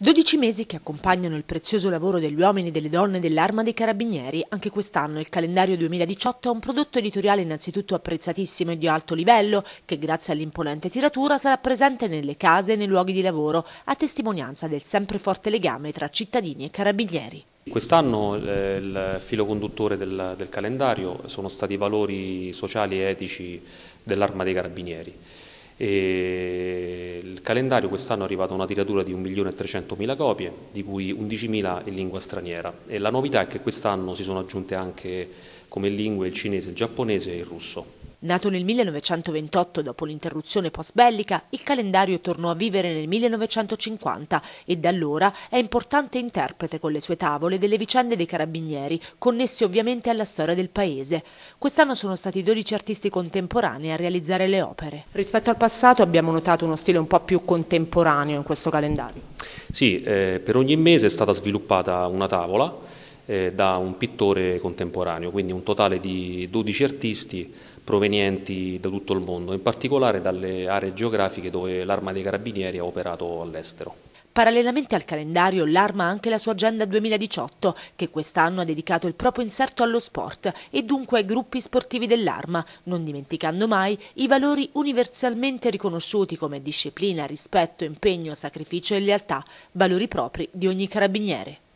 12 mesi che accompagnano il prezioso lavoro degli uomini, e delle donne dell'arma dei carabinieri. Anche quest'anno il calendario 2018 è un prodotto editoriale innanzitutto apprezzatissimo e di alto livello, che grazie all'imponente tiratura sarà presente nelle case e nei luoghi di lavoro, a testimonianza del sempre forte legame tra cittadini e carabinieri. Quest'anno eh, il filo conduttore del, del calendario sono stati i valori sociali e etici dell'arma dei carabinieri. E calendario quest'anno è arrivata una tiratura di 1.300.000 copie, di cui 11.000 in lingua straniera e la novità è che quest'anno si sono aggiunte anche come lingue il cinese, il giapponese e il russo. Nato nel 1928 dopo l'interruzione post-bellica, il calendario tornò a vivere nel 1950 e da allora è importante interprete con le sue tavole delle vicende dei carabinieri, connesse ovviamente alla storia del paese. Quest'anno sono stati 12 artisti contemporanei a realizzare le opere. Rispetto al passato abbiamo notato uno stile un po' più contemporaneo in questo calendario. Sì, eh, per ogni mese è stata sviluppata una tavola eh, da un pittore contemporaneo, quindi un totale di 12 artisti provenienti da tutto il mondo, in particolare dalle aree geografiche dove l'Arma dei Carabinieri ha operato all'estero. Parallelamente al calendario, l'Arma ha anche la sua Agenda 2018, che quest'anno ha dedicato il proprio inserto allo sport e dunque ai gruppi sportivi dell'Arma, non dimenticando mai i valori universalmente riconosciuti come disciplina, rispetto, impegno, sacrificio e lealtà, valori propri di ogni carabiniere.